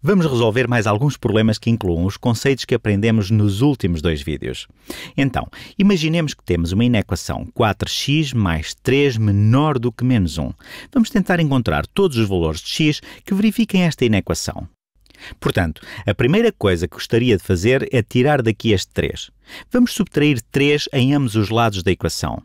Vamos resolver mais alguns problemas que incluam os conceitos que aprendemos nos últimos dois vídeos. Então, imaginemos que temos uma inequação 4x mais 3 menor do que menos 1. Vamos tentar encontrar todos os valores de x que verifiquem esta inequação. Portanto, a primeira coisa que gostaria de fazer é tirar daqui este 3. Vamos subtrair 3 em ambos os lados da equação.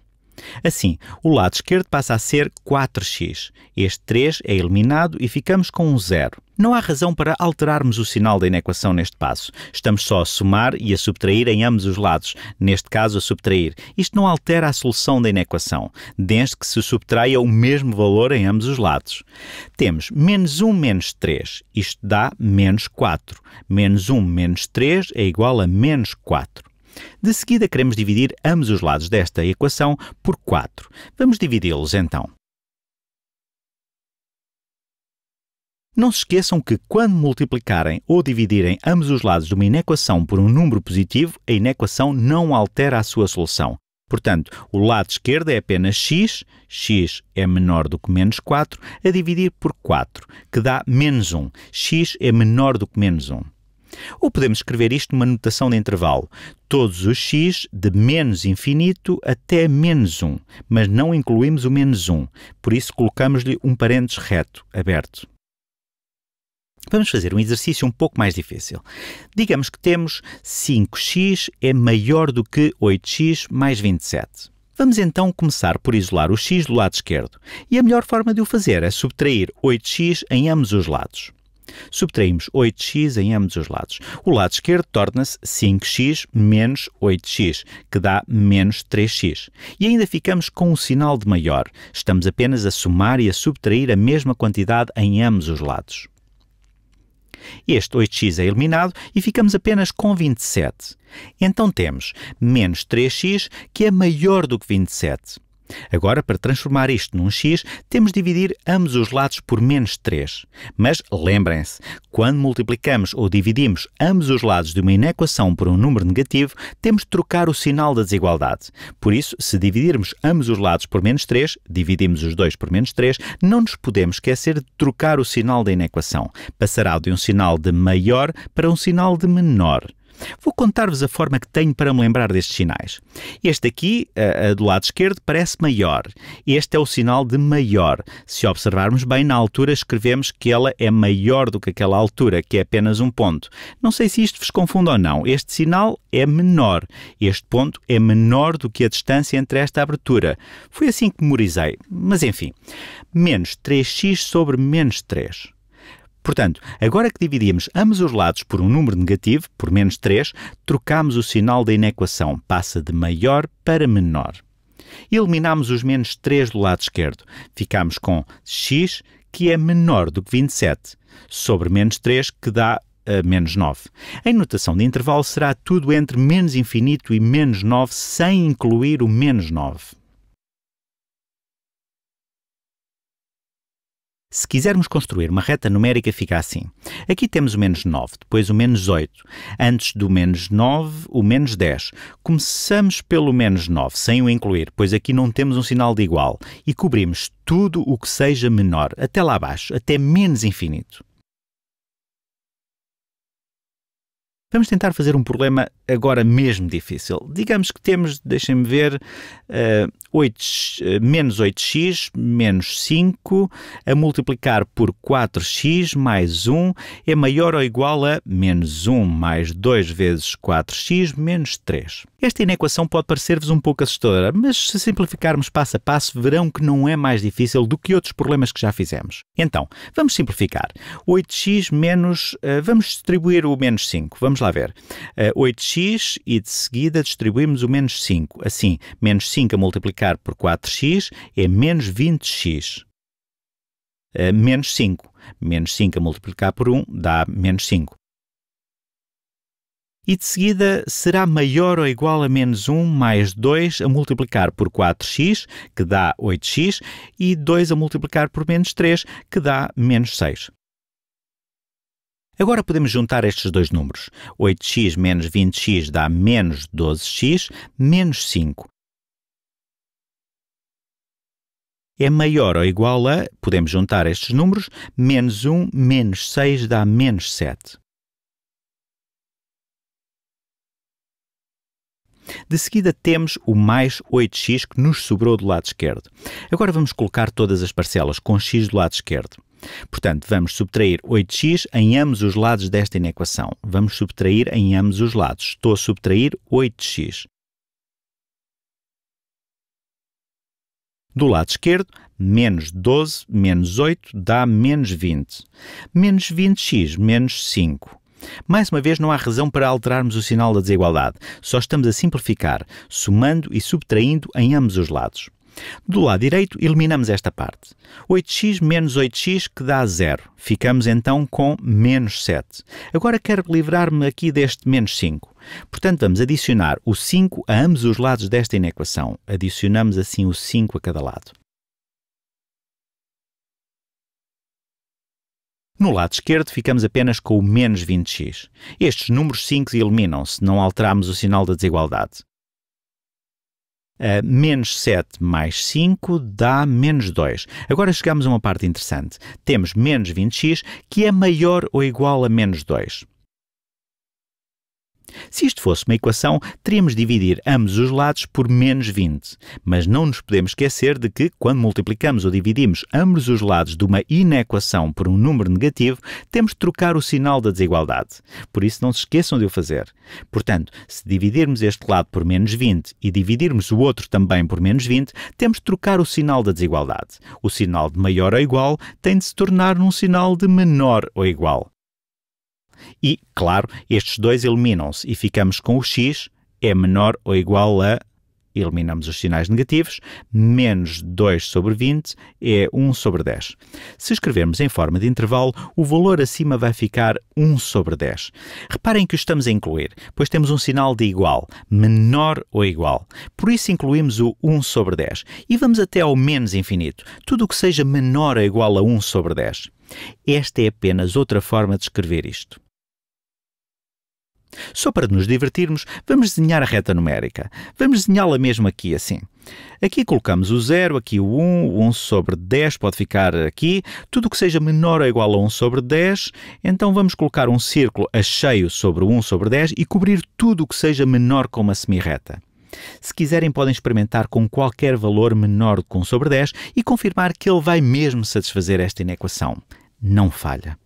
Assim, o lado esquerdo passa a ser 4x. Este 3 é eliminado e ficamos com um zero. Não há razão para alterarmos o sinal da inequação neste passo. Estamos só a somar e a subtrair em ambos os lados, neste caso a subtrair. Isto não altera a solução da inequação, desde que se subtraia o mesmo valor em ambos os lados. Temos menos 1 menos 3, isto dá menos 4. Menos 1 menos 3 é igual a menos 4. De seguida, queremos dividir ambos os lados desta equação por 4. Vamos dividi-los então. Não se esqueçam que, quando multiplicarem ou dividirem ambos os lados de uma inequação por um número positivo, a inequação não altera a sua solução. Portanto, o lado esquerdo é apenas x, x é menor do que menos 4, a dividir por 4, que dá menos 1. x é menor do que menos 1. Ou podemos escrever isto numa notação de intervalo. Todos os x de menos infinito até menos 1, mas não incluímos o menos 1. Por isso colocamos-lhe um parênteses reto, aberto. Vamos fazer um exercício um pouco mais difícil. Digamos que temos 5x é maior do que 8x mais 27. Vamos então começar por isolar o x do lado esquerdo. E a melhor forma de o fazer é subtrair 8x em ambos os lados. Subtraímos 8x em ambos os lados. O lado esquerdo torna-se 5x menos 8x, que dá menos 3x. E ainda ficamos com um sinal de maior. Estamos apenas a somar e a subtrair a mesma quantidade em ambos os lados. Este 8x é eliminado e ficamos apenas com 27. Então temos menos 3x, que é maior do que 27. Agora, para transformar isto num x, temos de dividir ambos os lados por menos 3. Mas lembrem-se, quando multiplicamos ou dividimos ambos os lados de uma inequação por um número negativo, temos de trocar o sinal da desigualdade. Por isso, se dividirmos ambos os lados por menos 3, dividimos os dois por menos 3, não nos podemos esquecer de trocar o sinal da inequação. Passará de um sinal de maior para um sinal de menor. Vou contar-vos a forma que tenho para me lembrar destes sinais. Este aqui, a, eh, a eh, do lado esquerdo, parece maior. Este é o sinal de maior. Se observarmos bem, na altura escrevemos que ela é maior do que aquela altura, que é apenas um ponto. Não sei se isto vos confunde ou não. Este sinal é menor. Este ponto é menor do que a distância entre esta abertura. Foi assim que memorizei. Mas enfim. Menos 3x sobre menos 3. Portanto, agora que dividimos ambos os lados por um número negativo, por menos 3, trocamos o sinal da inequação, passa de maior para menor. Eliminamos os menos 3 do lado esquerdo. Ficamos com x, que é menor do que 27, sobre menos 3, que dá eh, menos 9. Em notação de intervalo será tudo entre menos infinito e menos 9, sem incluir o menos 9. Se quisermos construir uma reta numérica, fica assim. Aqui temos o menos 9, depois o menos 8. Antes do menos 9, o menos 10. Começamos pelo menos 9, sem o incluir, pois aqui não temos um sinal de igual, e cobrimos tudo o que seja menor, até lá abaixo, até menos infinito. Vamos tentar fazer um problema agora mesmo difícil. Digamos que temos, deixem-me ver, uh, 8, uh, menos 8x menos 5 a multiplicar por 4x mais 1 é maior ou igual a menos 1 mais 2 vezes 4x menos 3. Esta inequação pode parecer-vos um pouco assustadora, mas se simplificarmos passo a passo, verão que não é mais difícil do que outros problemas que já fizemos. Então, vamos simplificar. 8x menos. Uh, vamos distribuir o menos 5. Vamos lá ver. Uh, eh, 8x e de seguida distribuímos o menos 5. Assim, menos 5 a multiplicar por 4x é menos 20x. Eh, menos 5. Menos 5 a multiplicar por 1 dá menos 5. E de seguida será maior ou igual a menos 1 mais 2 a multiplicar por 4x, que dá 8x, e 2 a multiplicar por menos 3, que dá menos 6. Agora podemos juntar estes dois números. 8x menos 20x dá menos 12x menos 5. É maior ou igual a, podemos juntar estes números, menos 1 menos 6 dá menos 7. De seguida temos o mais 8x que nos sobrou do lado esquerdo. Agora vamos colocar todas as parcelas com x do lado esquerdo. Portanto, vamos subtrair 8x em ambos os lados desta inequação. Vamos subtrair em ambos os lados. Estou a subtrair 8x. Do lado esquerdo, menos 12 menos 8 dá menos 20. Menos 20x menos 5. Mais uma vez, não há razão para alterarmos o sinal da desigualdade, só estamos a simplificar, somando e subtraindo em ambos os lados. Do lado direito, eliminamos esta parte. 8x menos 8x, que dá zero. Ficamos então com menos 7. Agora quero livrar-me aqui deste menos 5. Portanto, vamos adicionar o 5 a ambos os lados desta inequação. Adicionamos assim o 5 a cada lado. No lado esquerdo ficamos apenas com o menos 20x. Estes números 5 eliminam-se, não alteramos o sinal da desigualdade. Uh, menos 7 mais 5 dá menos 2. Agora chegamos a uma parte interessante. Temos menos 20x que é maior ou igual a menos 2. Se isto fosse uma equação, teríamos de dividir ambos os lados por menos 20. Mas não nos podemos esquecer de que, quando multiplicamos ou dividimos ambos os lados de uma inequação por um número negativo, temos de trocar o sinal da desigualdade. Por isso, não se esqueçam de o fazer. Portanto, se dividirmos este lado por menos 20 e dividirmos o outro também por menos 20, temos de trocar o sinal da desigualdade. O sinal de maior ou igual tem de se tornar num sinal de menor ou igual. E, claro, estes dois eliminam-se e ficamos com o x é menor ou igual a, eliminamos os sinais negativos, menos 2 sobre 20 é 1 sobre 10. Se escrevermos em forma de intervalo, o valor acima vai ficar 1 sobre 10. Reparem que o estamos a incluir, pois temos um sinal de igual, menor ou igual. Por isso incluímos o 1 sobre 10 e vamos até ao menos infinito, tudo o que seja menor ou igual a 1 sobre 10. Esta é apenas outra forma de escrever isto. Só para nos divertirmos, vamos desenhar a reta numérica. Vamos desenhá-la mesmo aqui, assim. Aqui colocamos o 0, aqui o 1, um, o 1 sobre 10 pode ficar aqui. Tudo que seja menor ou igual a 1 sobre 10, então vamos colocar um círculo a cheio sobre o 1 sobre 10 e cobrir tudo que seja menor com uma semirreta. Se quiserem, podem experimentar com qualquer valor menor do que 1 sobre 10 e confirmar que ele vai mesmo satisfazer esta inequação. Não falha.